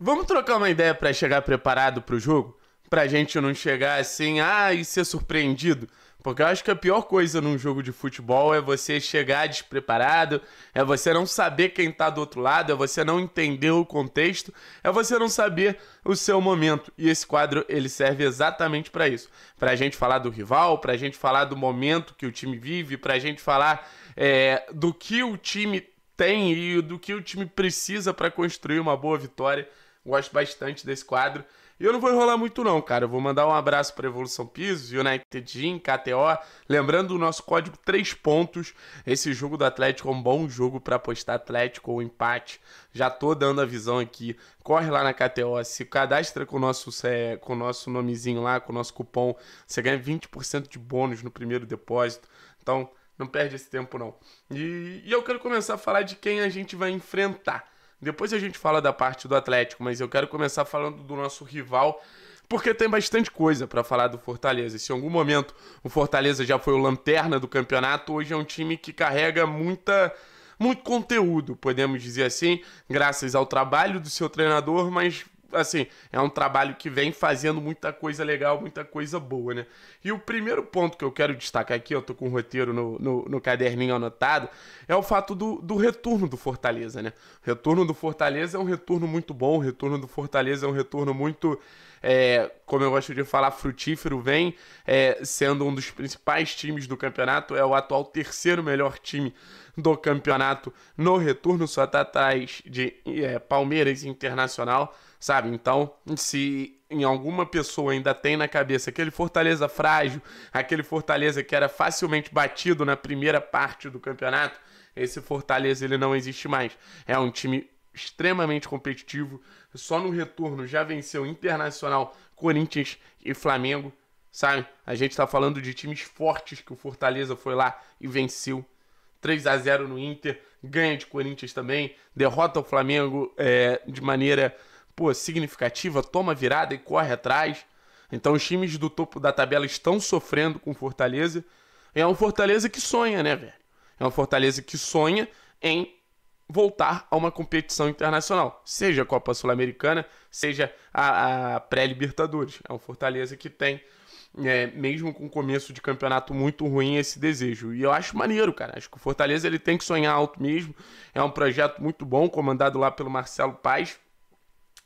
Vamos trocar uma ideia para chegar preparado para o jogo? Pra gente não chegar assim, ah, e ser surpreendido. Porque eu acho que a pior coisa num jogo de futebol é você chegar despreparado, é você não saber quem tá do outro lado, é você não entender o contexto, é você não saber o seu momento. E esse quadro ele serve exatamente para isso, para a gente falar do rival, para a gente falar do momento que o time vive, para a gente falar é, do que o time tem e do que o time precisa para construir uma boa vitória. Gosto bastante desse quadro. E eu não vou enrolar muito não, cara. Eu vou mandar um abraço para Evolução Pisos, United Gym, KTO. Lembrando o nosso código 3 pontos. Esse jogo do Atlético é um bom jogo para apostar Atlético ou empate. Já tô dando a visão aqui. Corre lá na KTO, se cadastra com o nosso, com o nosso nomezinho lá, com o nosso cupom. Você ganha 20% de bônus no primeiro depósito. Então, não perde esse tempo não. E, e eu quero começar a falar de quem a gente vai enfrentar. Depois a gente fala da parte do Atlético, mas eu quero começar falando do nosso rival, porque tem bastante coisa para falar do Fortaleza. Se em algum momento o Fortaleza já foi o lanterna do campeonato, hoje é um time que carrega muita muito conteúdo, podemos dizer assim, graças ao trabalho do seu treinador, mas assim, é um trabalho que vem fazendo muita coisa legal, muita coisa boa, né? E o primeiro ponto que eu quero destacar aqui, eu tô com o roteiro no, no, no caderninho anotado, é o fato do, do retorno do Fortaleza, né? O retorno do Fortaleza é um retorno muito bom, o retorno do Fortaleza é um retorno muito é, como eu gosto de falar, frutífero, vem é, sendo um dos principais times do campeonato, é o atual terceiro melhor time do campeonato no retorno, só está atrás de é, Palmeiras Internacional, sabe? Então, se em alguma pessoa ainda tem na cabeça aquele Fortaleza frágil, aquele Fortaleza que era facilmente batido na primeira parte do campeonato, esse Fortaleza ele não existe mais. É um time extremamente competitivo. Só no retorno já venceu Internacional, Corinthians e Flamengo, sabe? A gente está falando de times fortes que o Fortaleza foi lá e venceu. 3 a 0 no Inter, ganha de Corinthians também, derrota o Flamengo é, de maneira pô, significativa, toma virada e corre atrás. Então os times do topo da tabela estão sofrendo com o Fortaleza. É um Fortaleza que sonha, né, velho? É um Fortaleza que sonha em voltar a uma competição internacional, seja a Copa Sul-Americana, seja a, a pré-Libertadores. É um Fortaleza que tem, é, mesmo com o começo de campeonato muito ruim, esse desejo. E eu acho maneiro, cara. Acho que o Fortaleza ele tem que sonhar alto mesmo. É um projeto muito bom, comandado lá pelo Marcelo Paz.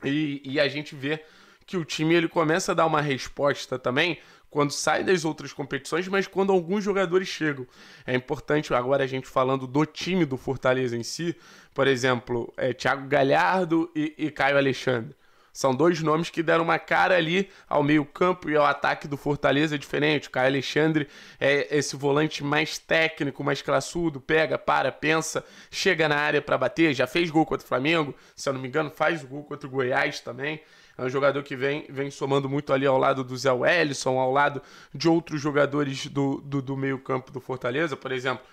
E, e a gente vê que o time ele começa a dar uma resposta também quando sai das outras competições, mas quando alguns jogadores chegam. É importante agora a gente falando do time do Fortaleza em si, por exemplo, é, Thiago Galhardo e, e Caio Alexandre. São dois nomes que deram uma cara ali ao meio-campo e ao ataque do Fortaleza é diferente. O Caio Alexandre é esse volante mais técnico, mais classudo, pega, para, pensa, chega na área para bater, já fez gol contra o Flamengo, se eu não me engano, faz gol contra o Goiás também. É um jogador que vem, vem somando muito ali ao lado do Zé Wellison, ao lado de outros jogadores do, do, do meio-campo do Fortaleza, por exemplo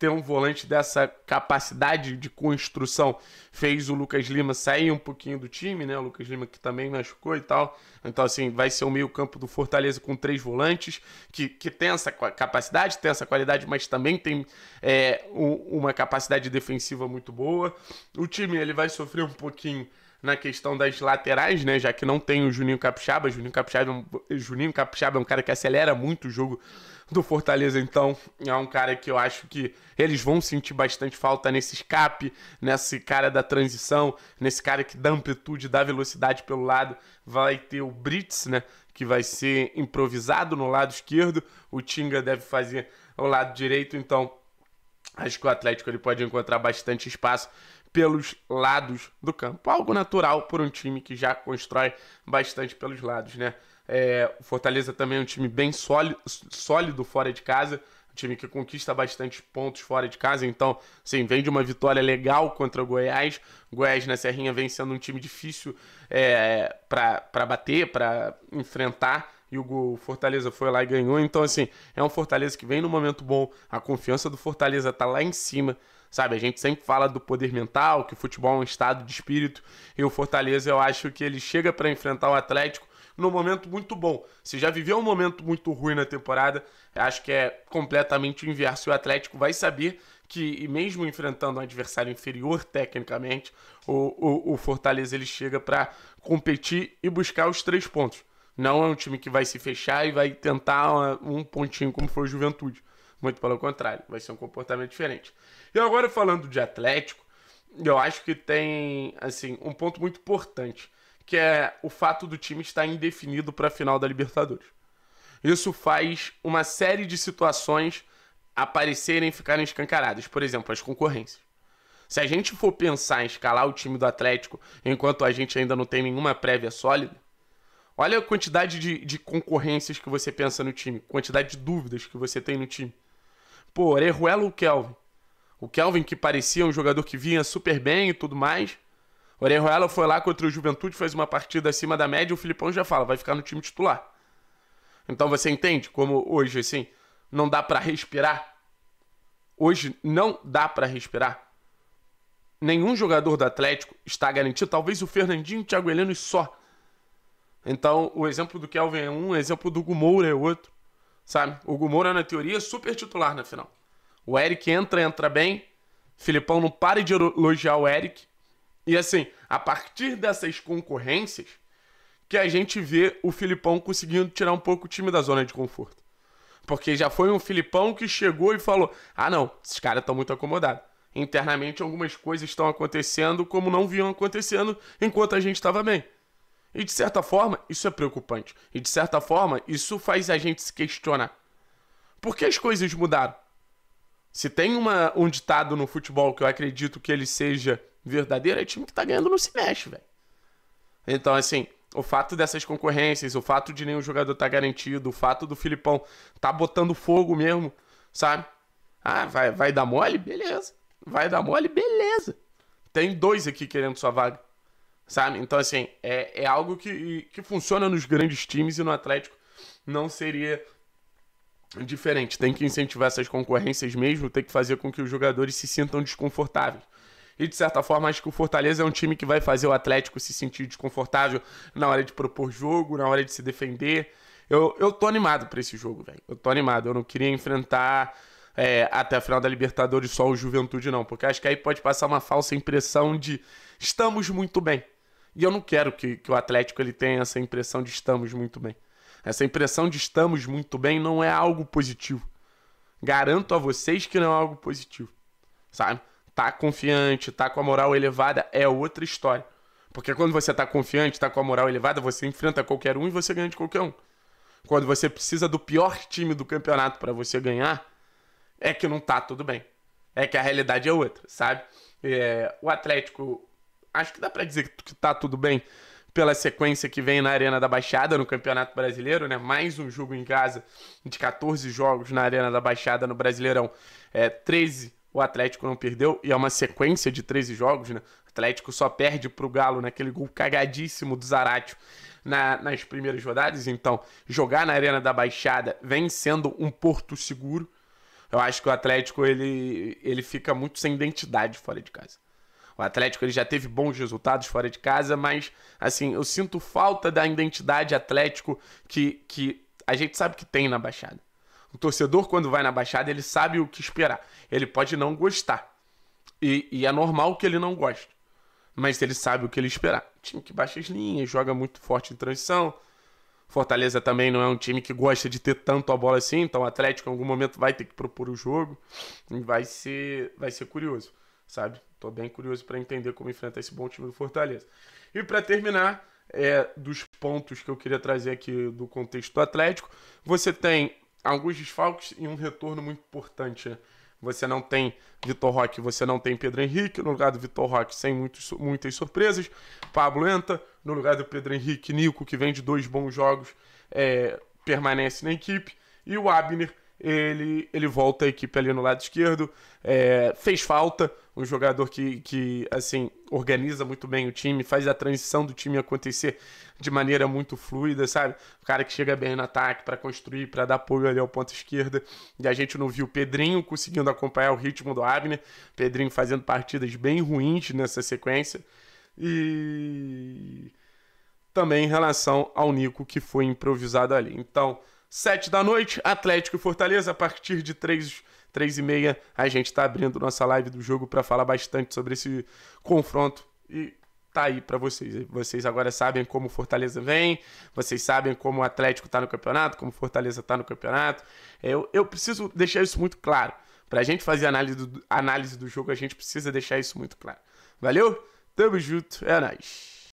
ter um volante dessa capacidade de construção fez o Lucas Lima sair um pouquinho do time, né? O Lucas Lima que também machucou e tal. Então, assim, vai ser o meio-campo do Fortaleza com três volantes, que, que tem essa capacidade, tem essa qualidade, mas também tem é, um, uma capacidade defensiva muito boa. O time ele vai sofrer um pouquinho na questão das laterais, né? Já que não tem o Juninho Capixaba. Juninho Capixaba, é Juninho Capixaba é um cara que acelera muito o jogo do Fortaleza, então é um cara que eu acho que eles vão sentir bastante falta nesse escape, nesse cara da transição, nesse cara que dá amplitude, dá velocidade pelo lado. Vai ter o Brits, né? Que vai ser improvisado no lado esquerdo. O Tinga deve fazer o lado direito, então Acho que o Atlético ele pode encontrar bastante espaço pelos lados do campo. Algo natural por um time que já constrói bastante pelos lados, né? É, o Fortaleza também é um time bem sólido, sólido fora de casa um time que conquista bastante pontos fora de casa, então, sim, vem de uma vitória legal contra o Goiás. O Goiás na Serrinha vem sendo um time difícil é, para bater, para enfrentar e o Fortaleza foi lá e ganhou. Então, assim, é um Fortaleza que vem no momento bom, a confiança do Fortaleza tá lá em cima, sabe? A gente sempre fala do poder mental, que o futebol é um estado de espírito, e o Fortaleza eu acho que ele chega para enfrentar o Atlético num momento muito bom. Se já viveu um momento muito ruim na temporada, acho que é completamente o inverso. E o Atlético vai saber que, mesmo enfrentando um adversário inferior tecnicamente, o, o, o Fortaleza ele chega para competir e buscar os três pontos. Não é um time que vai se fechar e vai tentar uma, um pontinho como foi o Juventude. Muito pelo contrário, vai ser um comportamento diferente. E agora falando de Atlético, eu acho que tem assim um ponto muito importante, que é o fato do time estar indefinido para a final da Libertadores. Isso faz uma série de situações aparecerem e ficarem escancaradas, por exemplo, as concorrências. Se a gente for pensar em escalar o time do Atlético enquanto a gente ainda não tem nenhuma prévia sólida, Olha a quantidade de, de concorrências que você pensa no time, quantidade de dúvidas que você tem no time. Pô, Orejuela é ou Kelvin? O Kelvin, que parecia um jogador que vinha super bem e tudo mais. Orejuela foi lá contra o Juventude, fez uma partida acima da média e o Filipão já fala, vai ficar no time titular. Então você entende como hoje, assim, não dá para respirar? Hoje não dá para respirar. Nenhum jogador do Atlético está garantido, talvez o Fernandinho e o Thiago Heleno só. Então, o exemplo do Kelvin é um, o exemplo do Gumoura é outro, sabe? O Gumoura, na teoria, é super titular na final. O Eric entra, entra bem. Filipão não para de elogiar o Eric. E assim, a partir dessas concorrências, que a gente vê o Filipão conseguindo tirar um pouco o time da zona de conforto. Porque já foi um Filipão que chegou e falou: ah, não, esses caras estão muito acomodados. Internamente, algumas coisas estão acontecendo como não vinham acontecendo enquanto a gente estava bem. E de certa forma, isso é preocupante. E de certa forma, isso faz a gente se questionar. Por que as coisas mudaram? Se tem uma, um ditado no futebol que eu acredito que ele seja verdadeiro, é time que tá ganhando não se mexe, velho. Então, assim, o fato dessas concorrências, o fato de nenhum jogador tá garantido, o fato do Filipão tá botando fogo mesmo, sabe? Ah, vai, vai dar mole? Beleza. Vai dar mole? Beleza. Tem dois aqui querendo sua vaga sabe? Então, assim, é, é algo que, que funciona nos grandes times e no Atlético não seria diferente. Tem que incentivar essas concorrências mesmo, tem que fazer com que os jogadores se sintam desconfortáveis. E de certa forma, acho que o Fortaleza é um time que vai fazer o Atlético se sentir desconfortável na hora de propor jogo, na hora de se defender. Eu, eu tô animado para esse jogo, velho. Eu tô animado. Eu não queria enfrentar é, até a final da Libertadores só o Juventude, não, porque acho que aí pode passar uma falsa impressão de estamos muito bem. E eu não quero que, que o Atlético ele tenha essa impressão de estamos muito bem. Essa impressão de estamos muito bem não é algo positivo. Garanto a vocês que não é algo positivo. Sabe? Tá confiante, tá com a moral elevada é outra história. Porque quando você tá confiante, tá com a moral elevada, você enfrenta qualquer um e você ganha de qualquer um. Quando você precisa do pior time do campeonato para você ganhar, é que não tá tudo bem. É que a realidade é outra, sabe? É, o Atlético acho que dá para dizer que tá tudo bem pela sequência que vem na Arena da Baixada no Campeonato Brasileiro, né? Mais um jogo em casa de 14 jogos na Arena da Baixada no Brasileirão. É 13 o Atlético não perdeu e é uma sequência de 13 jogos, né? O Atlético só perde pro Galo naquele gol cagadíssimo do Zaratio na, nas primeiras rodadas. Então, jogar na Arena da Baixada vem sendo um porto seguro. Eu acho que o Atlético ele, ele fica muito sem identidade fora de casa. O Atlético ele já teve bons resultados fora de casa, mas assim, eu sinto falta da identidade Atlético que, que a gente sabe que tem na Baixada. O torcedor, quando vai na Baixada, ele sabe o que esperar. Ele pode não gostar. E, e é normal que ele não goste. Mas ele sabe o que ele esperar. Time que baixa as linhas, joga muito forte em transição. Fortaleza também não é um time que gosta de ter tanto a bola assim, então o Atlético em algum momento vai ter que propor o jogo. Vai ser, vai ser curioso sabe? Tô bem curioso para entender como enfrentar esse bom time do Fortaleza. E para terminar, é, dos pontos que eu queria trazer aqui do contexto do Atlético, você tem alguns desfalques e um retorno muito importante. Né? Você não tem Vitor Roque, você não tem Pedro Henrique. No lugar do Vitor Roque, sem muitos, muitas surpresas. Pablo entra. No lugar do Pedro Henrique, Nico, que vem de dois bons jogos, é, permanece na equipe. E o Abner, ele, ele volta a equipe ali no lado esquerdo. É, fez falta, um jogador que, que, assim, organiza muito bem o time, faz a transição do time acontecer de maneira muito fluida, sabe? O cara que chega bem no ataque para construir, para dar apoio ali ao ponto esquerda. E a gente não viu o Pedrinho conseguindo acompanhar o ritmo do Abner. Pedrinho fazendo partidas bem ruins nessa sequência. E também em relação ao Nico que foi improvisado ali. Então, Sete da noite, Atlético e Fortaleza, a partir de três, três e meia, a gente está abrindo nossa live do jogo para falar bastante sobre esse confronto e tá aí para vocês. Vocês agora sabem como Fortaleza vem, vocês sabem como o Atlético tá no campeonato, como Fortaleza tá no campeonato. Eu, eu preciso deixar isso muito claro. Pra gente fazer análise do, análise do jogo, a gente precisa deixar isso muito claro. Valeu? Tamo junto, é nóis.